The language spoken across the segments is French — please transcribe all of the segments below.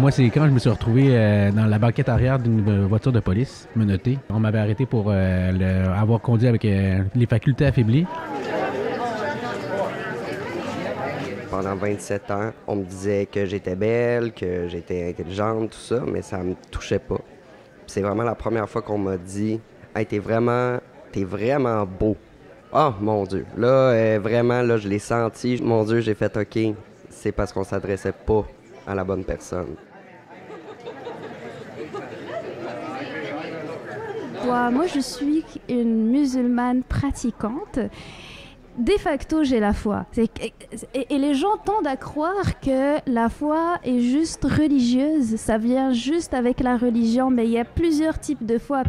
Moi, c'est quand je me suis retrouvé euh, dans la banquette arrière d'une voiture de police, menottée. On m'avait arrêté pour euh, avoir conduit avec euh, les facultés affaiblies. Pendant 27 ans, on me disait que j'étais belle, que j'étais intelligente, tout ça, mais ça me touchait pas. C'est vraiment la première fois qu'on m'a dit Hey, t'es vraiment, t'es vraiment beau. Ah, mon Dieu. Là, vraiment, là, je l'ai senti. Mon Dieu, j'ai fait OK. C'est parce qu'on s'adressait pas à la bonne personne. Moi, je suis une musulmane pratiquante de facto, j'ai la foi. Et, les gens tendent à croire que la foi est juste religieuse, ça vient juste avec la religion, mais il y a plusieurs types de foi.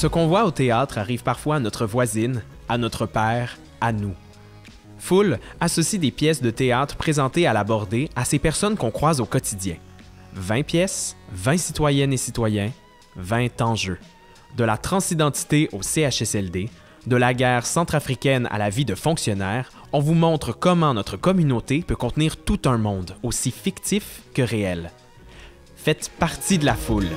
Ce qu'on voit au théâtre arrive parfois à notre voisine, à notre père, à nous. Foule associe des pièces de théâtre présentées à l'abordée à ces personnes qu'on croise au quotidien. 20 pièces, 20 citoyennes et citoyens, 20 enjeux. De la transidentité au CHSLD, de la guerre centrafricaine à la vie de fonctionnaire, on vous montre comment notre communauté peut contenir tout un monde, aussi fictif que réel. Faites partie de la foule.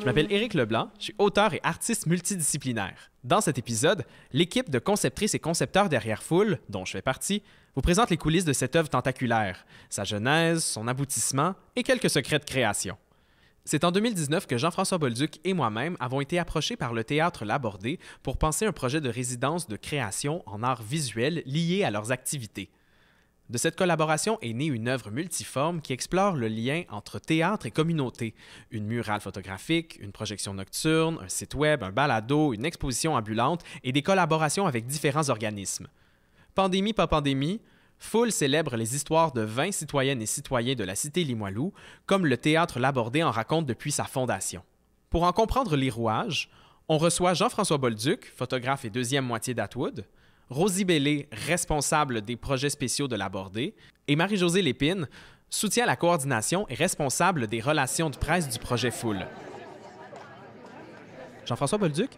Je m'appelle Éric Leblanc, je suis auteur et artiste multidisciplinaire. Dans cet épisode, l'équipe de conceptrices et concepteurs derrière Foule, dont je fais partie, vous présente les coulisses de cette œuvre tentaculaire, sa genèse, son aboutissement et quelques secrets de création. C'est en 2019 que Jean-François Bolduc et moi-même avons été approchés par le théâtre Labordé pour penser un projet de résidence de création en arts visuels lié à leurs activités. De cette collaboration est née une œuvre multiforme qui explore le lien entre théâtre et communauté. Une murale photographique, une projection nocturne, un site web, un balado, une exposition ambulante et des collaborations avec différents organismes. Pandémie pas pandémie, Foule célèbre les histoires de 20 citoyennes et citoyens de la cité Limoilou, comme le théâtre Labordé en raconte depuis sa fondation. Pour en comprendre les rouages, on reçoit Jean-François Bolduc, photographe et deuxième moitié d'Atwood, Rosie Bellé, responsable des projets spéciaux de l'Abordé, et Marie-Josée Lépine, soutient la coordination et responsable des relations de presse du projet Foule. Jean-François Bolduc,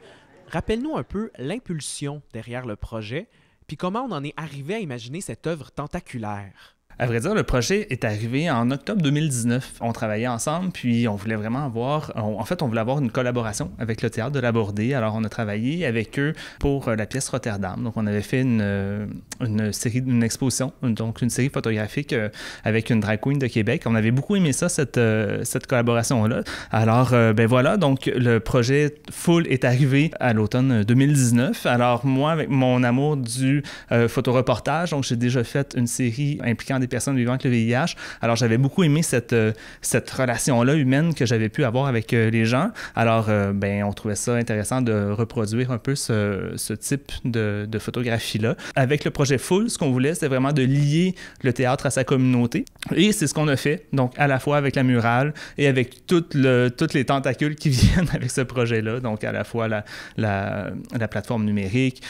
rappelle-nous un peu l'impulsion derrière le projet, puis comment on en est arrivé à imaginer cette œuvre tentaculaire? À vrai dire, le projet est arrivé en octobre 2019. On travaillait ensemble, puis on voulait vraiment avoir, en fait, on voulait avoir une collaboration avec le théâtre de l'Abordé. Alors, on a travaillé avec eux pour euh, la pièce Rotterdam. Donc, on avait fait une, euh, une série, une exposition, donc une série photographique euh, avec une drag queen de Québec. On avait beaucoup aimé ça, cette, cette collaboration-là. Alors, ben voilà, donc le projet Full est arrivé à l'automne 2019. Alors, moi, avec mon amour du photo photoreportage, donc j'ai déjà fait une série impliquant des personnes vivant avec le VIH. Alors, j'avais beaucoup aimé cette, euh, cette relation-là humaine que j'avais pu avoir avec euh, les gens. Alors, euh, ben, on trouvait ça intéressant de reproduire un peu ce, ce type de, photographie-là. Avec le projet Full, ce qu'on voulait, c'était vraiment de lier le théâtre à sa communauté. Et c'est ce qu'on a fait, donc à la fois avec la murale et avec toutes le, toutes les tentacules qui viennent avec ce projet-là, donc à la fois la, la, la plateforme numérique,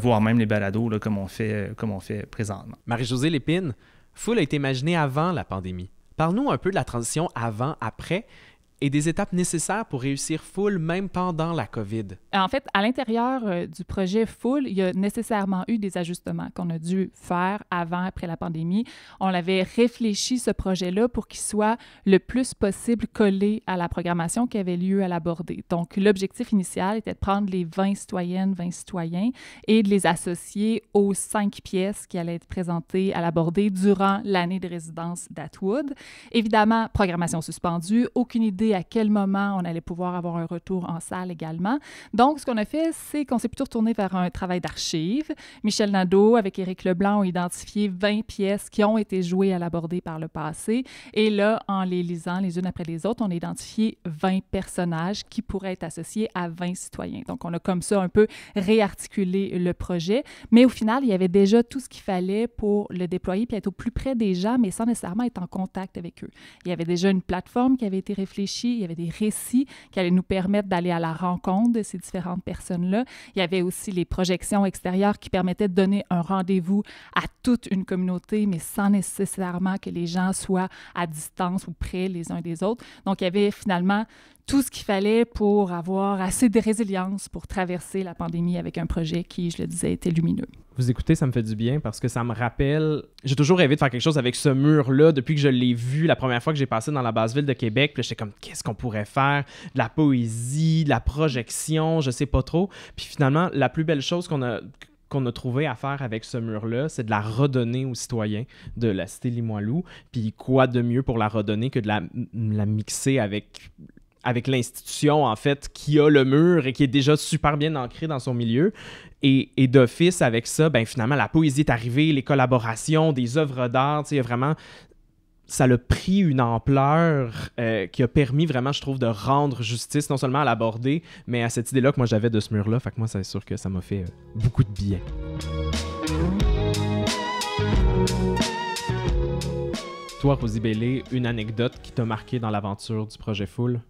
voire même les balados, comme, on fait, comme on fait présentement. Marie-Josée Lépine, Full a été imaginé avant la pandémie. Parle-nous un peu de la transition avant-après, et des étapes nécessaires pour réussir full même pendant la COVID. En fait, à l'intérieur euh, du projet full, il y a nécessairement eu des ajustements qu'on a dû faire avant, après la pandémie. On avait réfléchi ce projet-là pour qu'il soit le plus possible collé à la programmation qui avait lieu à l'aborder. Donc, l'objectif initial était de prendre les 20 citoyennes, 20 citoyens et de les associer aux cinq pièces qui allaient être présentées à l'aborder durant l'année de résidence d'Atwood. Évidemment, programmation suspendue, aucune idée à quel moment on allait pouvoir avoir un retour en salle également. Donc, ce qu'on a fait, c'est qu'on s'est plutôt retourné vers un travail d'archives. Michel Nadeau, avec Éric Leblanc, ont identifié 20 pièces qui ont été jouées à l'aborder par le passé. Et là, en les lisant les unes après les autres, on a identifié 20 personnages qui pourraient être associés à 20 citoyens. Donc, on a comme ça un peu réarticulé le projet. Mais au final, il y avait déjà tout ce qu'il fallait pour le déployer puis être au plus près des gens, mais sans nécessairement être en contact avec eux. Il y avait déjà une plateforme qui avait été réfléchie il y avait des récits qui allaient nous permettre d'aller à la rencontre de ces différentes personnes-là. Il y avait aussi les projections extérieures qui permettaient de donner un rendez-vous à toute une communauté, mais sans nécessairement que les gens soient à distance ou près les uns des autres. Donc, il y avait finalement tout ce qu'il fallait pour avoir assez de résilience pour traverser la pandémie avec un projet qui, je le disais, était lumineux. Vous écoutez, ça me fait du bien parce que ça me rappelle. J'ai toujours rêvé de faire quelque chose avec ce mur-là depuis que je l'ai vu la première fois que j'ai passé dans la base ville de Québec. Puis j'étais comme, qu'est-ce qu'on pourrait faire De la poésie, de la projection, je sais pas trop. Puis finalement, la plus belle chose qu'on a qu'on a trouvé à faire avec ce mur-là, c'est de la redonner aux citoyens de la cité Limoilou. Puis quoi de mieux pour la redonner que de la, la mixer avec avec l'institution, en fait, qui a le mur et qui est déjà super bien ancrée dans son milieu. Et, d'office, avec ça, ben, finalement, la poésie est arrivée, les collaborations, des œuvres d'art, tu sais, vraiment, ça a pris une ampleur euh, qui a permis vraiment, je trouve, de rendre justice, non seulement à l'aborder, mais à cette idée-là que moi j'avais de ce mur-là. Fait que moi, c'est sûr que ça m'a fait euh, beaucoup de bien. Toi, Rosie Bellé, une anecdote qui t'a marqué dans l'aventure du projet Full?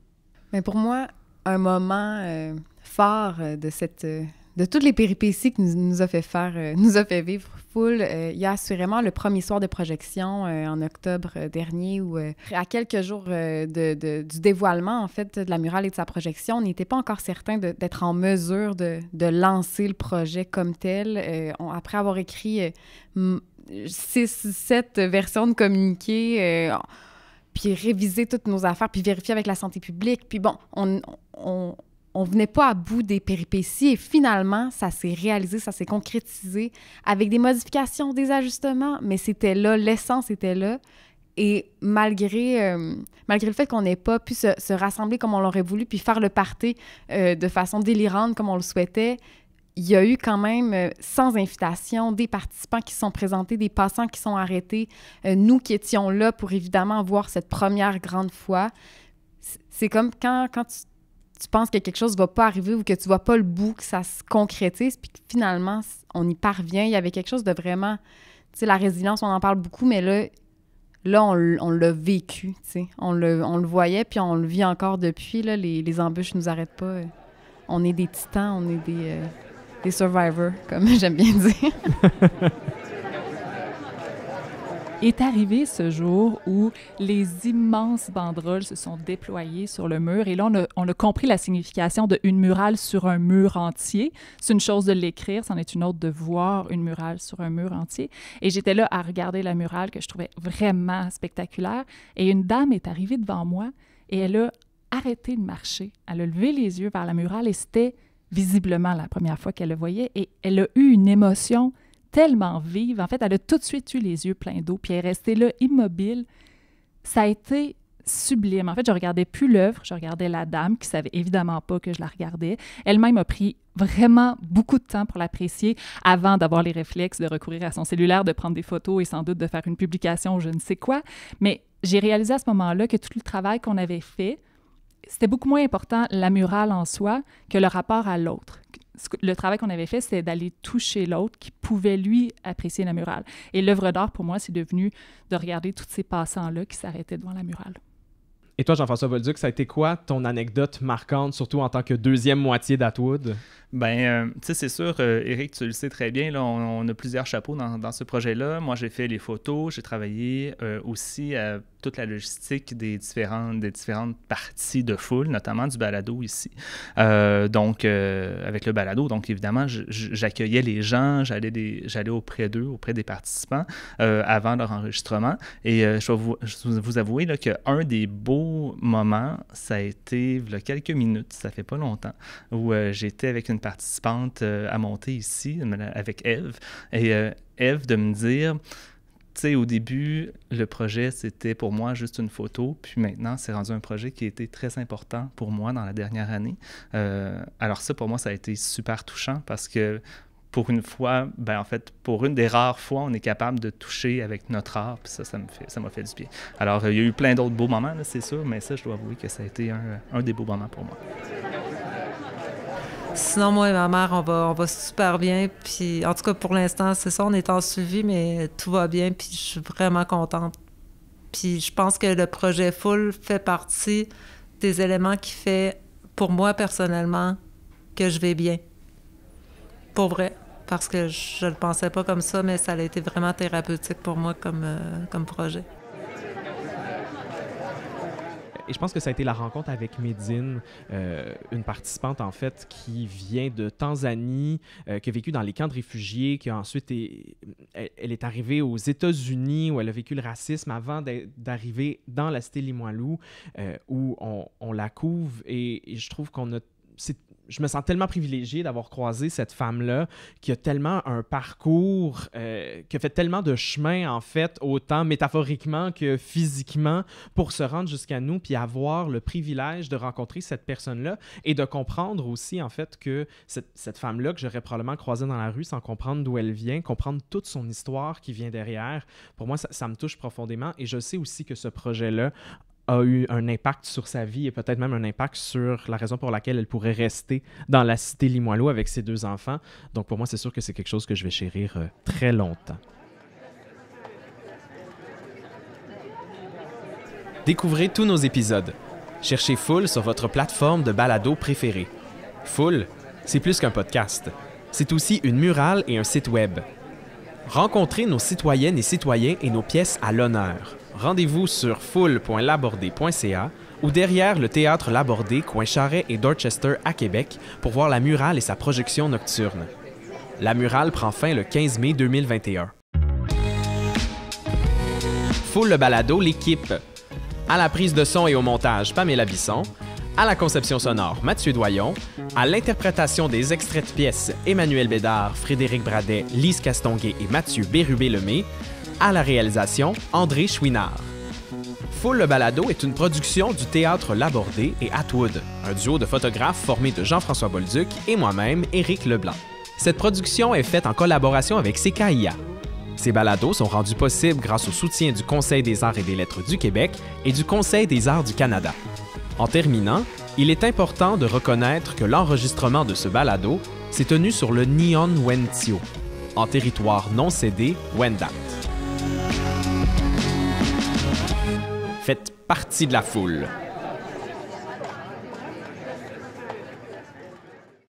Mais pour moi, un moment euh, fort euh, de cette euh, de toutes les péripéties que nous, a fait faire, nous a fait vivre full, il y a assurément le premier soir de projection en octobre dernier où, à quelques jours du dévoilement, en fait, de la murale et de sa projection, on n'était pas encore certain d'être en mesure de, lancer le projet comme tel. après avoir écrit six, sept versions de communiqué, puis réviser toutes nos affaires, puis vérifier avec la santé publique. Puis bon, on, on, venait pas à bout des péripéties et finalement, ça s'est réalisé, ça s'est concrétisé avec des modifications, des ajustements, mais c'était là, l'essence était là. Et malgré, euh, malgré le fait qu'on n'ait pas pu se, rassembler comme on l'aurait voulu, puis faire le party euh, de façon délirante comme on le souhaitait, il y a eu quand même, euh, sans invitation, des participants qui sont présentés, des passants qui sont arrêtés, euh, nous qui étions là pour évidemment voir cette première grande fois. C'est comme quand, quand tu, tu, penses que quelque chose ne va pas arriver ou que tu ne vois pas le bout, que ça se concrétise, puis finalement, on y parvient. Il y avait quelque chose de vraiment... Tu sais, la résilience, on en parle beaucoup, mais là, là on, on l'a vécu, tu sais. On le, on le voyait, puis on le vit encore depuis. Là, les, les embûches ne nous arrêtent pas. Euh. On est des titans, on est des des survivors, comme j'aime bien dire. Est arrivé ce jour où les immenses banderoles se sont déployées sur le mur. Et là, on a, compris la signification d'une murale sur un mur entier. C'est une chose de l'écrire, c'en est une autre de voir une murale sur un mur entier. Et j'étais là à regarder la murale que je trouvais vraiment spectaculaire. Et une dame est arrivée devant moi et elle a arrêté de marcher. Elle a levé les yeux vers la murale et c'était visiblement la première fois qu'elle le voyait, et elle a eu une émotion tellement vive. En fait, elle a tout de suite eu les yeux pleins d'eau, puis elle est restée là, immobile. Ça a été sublime. En fait, je regardais plus l'œuvre, je regardais la dame qui savait évidemment pas que je la regardais. Elle-même a pris vraiment beaucoup de temps pour l'apprécier avant d'avoir les réflexes de recourir à son cellulaire, de prendre des photos et sans doute de faire une publication, ou je ne sais quoi. Mais j'ai réalisé à ce moment-là que tout le travail qu'on avait fait, c'était beaucoup moins important la murale en soi que le rapport à l'autre. Le travail qu'on avait fait, c'était d'aller toucher l'autre qui pouvait, lui, apprécier la murale. Et l'œuvre d'art, pour moi, c'est devenu de regarder tous ces passants-là qui s'arrêtaient devant la murale. Et toi, Jean-François Volduc, ça a été quoi ton anecdote marquante, surtout en tant que deuxième moitié d'Atwood? Ben, euh, tu sais, c'est sûr, Eric, euh, tu le sais très bien, là, on, a plusieurs chapeaux dans, ce projet-là. Moi, j'ai fait les photos, j'ai travaillé euh, aussi aussi toute la logistique des différentes, des différentes parties de foule, notamment du balado ici. Euh, donc, euh, avec le balado, donc évidemment, j'accueillais les gens, j'allais auprès d'eux, auprès des participants euh, avant leur enregistrement. Et je vais vous, avouer qu'un des beaux moments, ça a été quelques minutes, ça fait pas longtemps, où j'étais avec une participante à monter ici, avec Eve. Et Eve de me dire tu sais, au début, le projet, c'était pour moi juste une photo. Puis maintenant, c'est rendu un projet qui a été très important pour moi dans la dernière année. Euh, alors ça, pour moi, ça a été super touchant parce que pour une fois, ben en fait, pour une des rares fois, on est capable de toucher avec notre art. Puis ça, ça m'a fait, ça fait du bien. Alors, il y a eu plein d'autres beaux moments, c'est sûr, mais ça, je dois avouer que ça a été un, un des beaux moments pour moi. Sinon, moi et ma mère, on va, on va super bien. Puis, en tout cas, pour l'instant, c'est ça, on est en suivi, mais tout va bien. Puis, je suis vraiment contente. Puis, je pense que le projet Full fait partie des éléments qui fait, pour moi personnellement, que je vais bien. Pour vrai. Parce que je ne le pensais pas comme ça, mais ça a été vraiment thérapeutique pour moi comme euh, projet et je pense que ça a été la rencontre avec Médine, euh, une participante en fait qui vient de Tanzanie, euh, qui a vécu dans les camps de réfugiés, qui ensuite elle, est arrivée aux États-Unis où elle a vécu le racisme avant d'arriver dans la cité Limoilou euh, où on, la couvre et, je trouve qu'on a je me sens tellement privilégié d'avoir croisé cette femme-là qui a tellement un parcours, euh, qui a fait tellement de chemin, en fait, autant métaphoriquement que physiquement, pour se rendre jusqu'à nous, puis avoir le privilège de rencontrer cette personne-là et de comprendre aussi, en fait, que cette, femme-là que j'aurais probablement croisée dans la rue sans comprendre d'où elle vient, comprendre toute son histoire qui vient derrière, pour moi, ça me touche profondément et je sais aussi que ce projet-là a eu un impact sur sa vie et peut-être même un impact sur la raison pour laquelle elle pourrait rester dans la cité Limoilou avec ses deux enfants. Donc pour moi, c'est sûr que c'est quelque chose que je vais chérir euh, très longtemps. Découvrez tous nos épisodes. Cherchez Full sur votre plateforme de balado préférée. Full, c'est plus qu'un podcast. C'est aussi une murale et un site web. Rencontrez nos citoyennes et citoyens et nos pièces à l'honneur. Rendez-vous sur full.labordé.ca ou derrière le théâtre Labordé, coin Charret et Dorchester à Québec pour voir la murale et sa projection nocturne. La murale prend fin le 15 mai 2021. Foule le balado, l'équipe. À la prise de son et au montage, Pamela Bisson. À la conception sonore, Mathieu Doyon. À l'interprétation des extraits de pièces, Emmanuel Bédard, Frédéric Bradet, Lise Castonguet et Mathieu Bérubé-Lemay à la réalisation André Chouinard. «Foul le balado est une production du théâtre Labordé et Atwood, un duo de photographes formé de Jean-François Bolduc et moi-même, Éric Leblanc. Cette production est faite en collaboration avec CKIA. Ces balados sont rendus possibles grâce au soutien du Conseil des arts et des lettres du Québec et du Conseil des arts du Canada. En terminant, il est important de reconnaître que l'enregistrement de ce balado s'est tenu sur le Nyon Wentio, en territoire non cédé Wendat. faites partie de la foule.